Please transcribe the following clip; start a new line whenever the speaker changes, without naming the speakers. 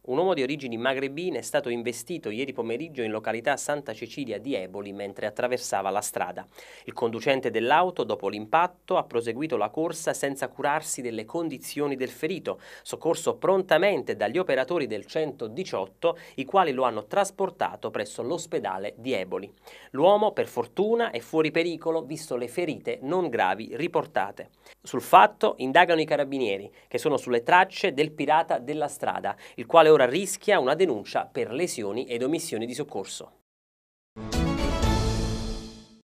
Un uomo di origini magrebine è stato investito ieri pomeriggio in località Santa Cecilia di Eboli mentre attraversava la strada. Il conducente dell'auto, dopo l'impatto, ha proseguito la corsa senza curarsi delle condizioni del ferito, soccorso prontamente dagli operatori del 118, i quali lo hanno trasportato presso l'ospedale di Eboli. L'uomo, per fortuna, è fuori pericolo visto le ferite non gravi riportate. Sul fatto indagano i carabinieri, che sono sulle tracce del pirata della strada, il quale allora rischia una denuncia per lesioni ed omissioni di soccorso.